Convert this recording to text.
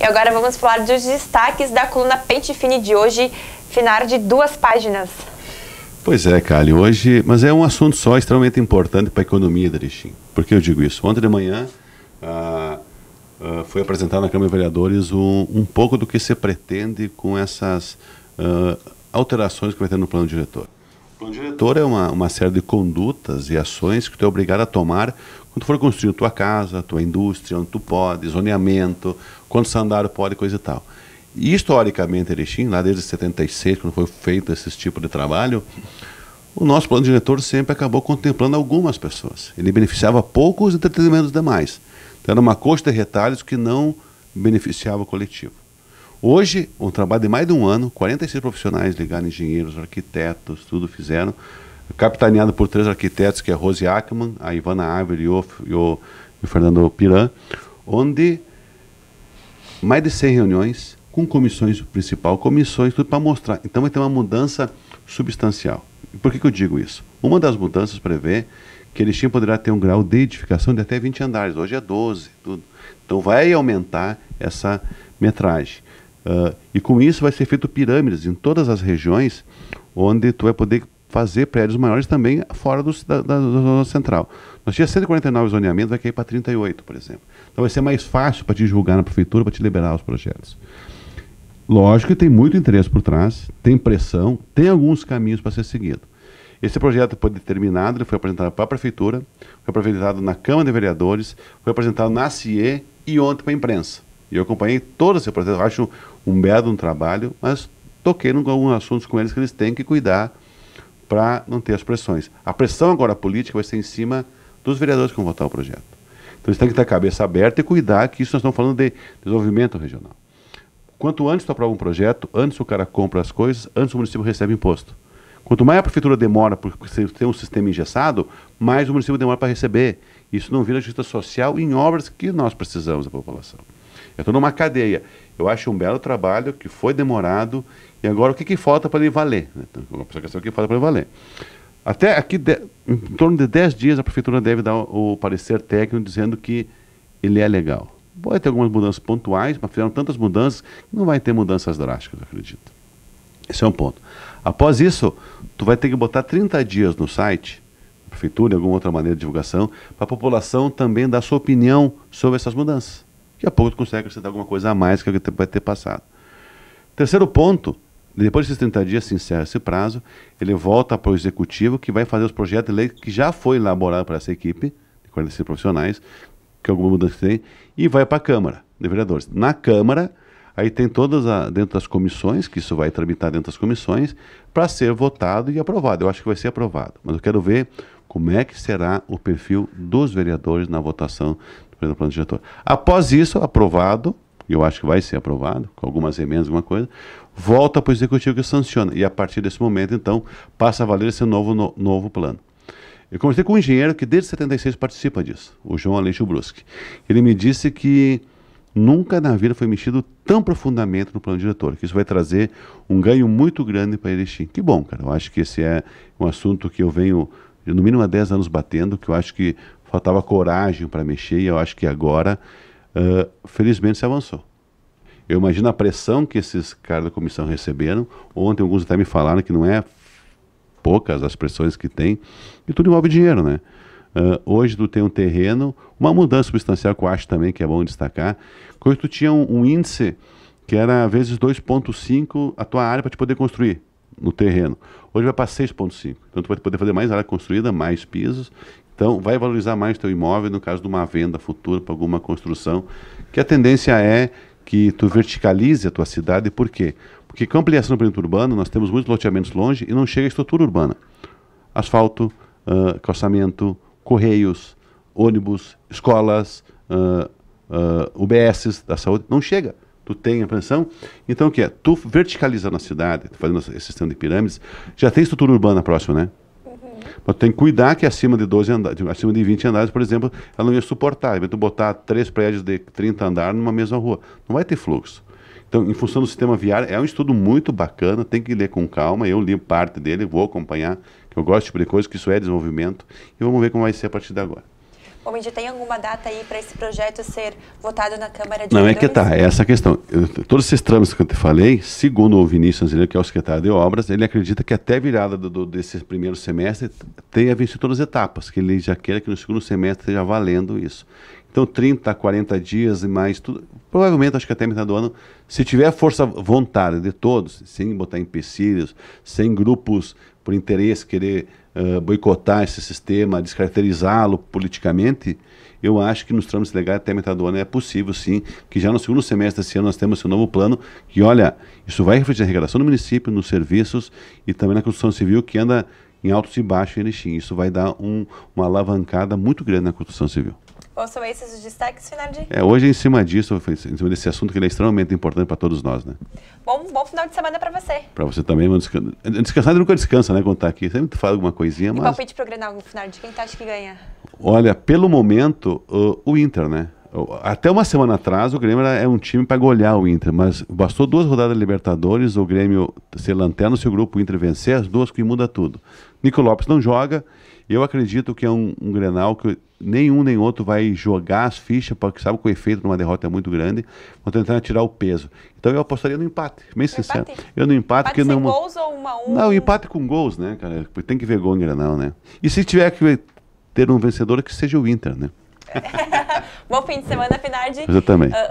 E agora vamos falar dos destaques da coluna Pente Fine de hoje, final de duas páginas. Pois é, Kali, hoje, mas é um assunto só extremamente importante para a economia da Erechim. Por que eu digo isso? Ontem de manhã ah, ah, foi apresentado na Câmara de Vereadores um, um, pouco do que se pretende com essas ah, alterações que vai ter no plano diretor é uma, uma série de condutas e ações que tu é obrigado a tomar quando for construir tua casa, a tua indústria, onde tu pode, zoneamento, quantos andares pode, coisa e tal. E, historicamente, Erechim, lá desde 76, quando foi feito esse tipo de trabalho, o nosso plano diretor sempre acabou contemplando algumas pessoas. Ele beneficiava poucos e determinando demais. Então, era uma coxa de retalhos que não beneficiava o coletivo. Hoje, um trabalho de mais de um ano, 46 profissionais ligaram engenheiros, arquitetos, tudo fizeram. Capitaneado por três arquitetos, que é a Rose Ackman, a Ivana Ávila e, e o, Fernando Piran, onde mais de 100 reuniões com comissões principal, comissões, tudo para mostrar. Então vai ter uma mudança substancial. por que, que eu digo isso? Uma das mudanças prevê que tinham poderá ter um grau de edificação de até 20 andares, hoje é 12, tudo. Então vai aumentar essa metragem. Uh, e com isso vai ser feito pirâmides em todas as regiões, onde tu vai poder fazer prédios maiores também fora do, da, da, zona central. Nós tínhamos 149 zoneamentos, vai cair para 38, por exemplo. Então vai ser mais fácil para te julgar na prefeitura, para te liberar os projetos. Lógico que tem muito interesse por trás, tem pressão, tem alguns caminhos para ser seguido. Esse projeto foi determinado, ele foi apresentado para a prefeitura, foi apresentado na Câmara de Vereadores, foi apresentado na CIE e ontem para a imprensa. E eu acompanhei todo esse processo. Eu acho um belo um trabalho, mas toquei em alguns assuntos com eles que eles têm que cuidar para não ter as pressões. A pressão agora política vai ser em cima dos vereadores que vão votar o projeto. Então eles têm que ter a cabeça aberta e cuidar que isso nós estamos falando de desenvolvimento regional. Quanto antes tu aprova um projeto, antes o cara compra as coisas, antes o município recebe imposto. Quanto mais a prefeitura demora porque tem um sistema engessado, mais o município demora para receber. Isso não vira justiça social em obras que nós precisamos da população estou numa cadeia. Eu acho um belo trabalho que foi demorado e agora o que, que falta para ele valer? Né? Então, uma questão que falta para ele valer. Até aqui, de, em torno de 10 dias, a prefeitura deve dar o, o parecer técnico dizendo que ele é legal. Pode ter algumas mudanças pontuais, mas fizeram tantas mudanças que não vai ter mudanças drásticas, acredito. Esse é um ponto. Após isso, tu vai ter que botar 30 dias no site, prefeitura, alguma outra maneira de divulgação, para a população também dar sua opinião sobre essas mudanças. Daqui a pouco tu consegue acrescentar alguma coisa a mais que vai ter passado. Terceiro ponto, depois desses 30 dias se encerra esse prazo, ele volta para o executivo que vai fazer os projetos de lei que já foi elaborado para essa equipe de 46 profissionais, que é alguma mudança tem, e vai para a Câmara de Vereadores. Na Câmara, aí tem todas a, dentro das comissões, que isso vai tramitar dentro das comissões, para ser votado e aprovado. Eu acho que vai ser aprovado, mas eu quero ver como é que será o perfil dos vereadores na votação pelo plano diretor. Após isso, aprovado, eu acho que vai ser aprovado, com algumas emendas, alguma coisa, volta para o executivo que sanciona. E a partir desse momento, então, passa a valer esse novo, no, novo plano. Eu conversei com um engenheiro que desde 76 participa disso, o João Aleixo Brusque. Ele me disse que nunca na vida foi mexido tão profundamente no plano diretor, que isso vai trazer um ganho muito grande para Erechim. Que bom, cara. Eu acho que esse é um assunto que eu venho, no mínimo há 10 anos, batendo, que eu acho que faltava coragem para mexer e eu acho que agora, uh, felizmente, se avançou. Eu imagino a pressão que esses caras da comissão receberam. Ontem alguns até me falaram que não é poucas as pressões que tem, e tudo envolve dinheiro, né? Uh, hoje tu tem um terreno, uma mudança substancial que eu acho também que é bom destacar. Quando tu tinha um, um índice que era vezes 2,5 a tua área para te poder construir no terreno. Hoje vai para 6,5. Então tu vai poder fazer mais área construída, mais pisos, então, vai valorizar mais teu imóvel no caso de uma venda futura para alguma construção, que a tendência é que tu verticalize a tua cidade. Por quê? Porque com a ampliação do perímetro urbano, nós temos muitos loteamentos longe e não chega a estrutura urbana. Asfalto, uh, calçamento, correios, ônibus, escolas, uh, uh, UBSs da saúde, não chega. Tu tem a pensão. Então o que é? Tu verticalizando a cidade, fazendo esse sistema de pirâmides, já tem estrutura urbana próxima, né? Mas tem que cuidar que acima de 12 andares, acima de 20 andares, por exemplo, ela não ia suportar. Tu botar três prédios de 30 andares numa mesma rua. Não vai ter fluxo. Então, em função do sistema viário, é um estudo muito bacana, tem que ler com calma. Eu li parte dele, vou acompanhar, que eu gosto desse tipo de coisa, que isso é desenvolvimento. E vamos ver como vai ser a partir de agora. Bom, Indy, tem alguma data aí para esse projeto ser votado na Câmara de Não, é que tá, é essa questão. Eu, todos esses trâmites que eu te falei, segundo o Vinícius Angelino, que é o secretário de Obras, ele acredita que até virada do, do, desse primeiro semestre tenha vencido todas as etapas, que ele já queira que no segundo semestre esteja valendo isso. Então, 30, 40 dias e mais, tudo, provavelmente, acho que até metade do ano, se tiver força, vontade de todos, sem botar empecilhos, sem grupos por interesse querer boicotar esse sistema, descaracterizá-lo politicamente, eu acho que nos trâmites legais até metade do ano é possível, sim, que já no segundo semestre desse ano nós temos esse novo plano, que olha, isso vai refletir a arrecadação do município, nos serviços e também na construção civil, que anda em altos e baixos em Erechim. Isso vai dar um, uma alavancada muito grande na construção civil. Bom, são esses os destaques, final de. É, hoje, em cima disso, em cima desse assunto que ele é extremamente importante para todos nós, né? Bom, bom final de semana para você. Para você também. Descansar nunca descansa, né? Quando tá aqui. Sempre fala alguma coisinha, e mas... palpite para o Grenal, de Quem tu acha que ganha? Olha, pelo momento, o, o Inter, né? Até uma semana atrás, o Grêmio era, é um time para golear o Inter, mas bastou duas rodadas de Libertadores, o Grêmio ser lanterna, se o grupo o Inter vencer, as duas que muda tudo. Nico Lopes não joga, eu acredito que é um, um Grenal que nenhum nem outro vai jogar as fichas, porque sabe que o efeito de uma derrota é muito grande, vão tentando tirar o peso. Então eu apostaria no empate, bem sincero. Empate. Eu no empate, empate que não. gols ou uma um? Não, empate com gols, né, cara? Tem que ver gol em Grenal, né? E se tiver que ter um vencedor, que seja o Inter, né? Bom fim de semana, Finardi. Eu também. Uh,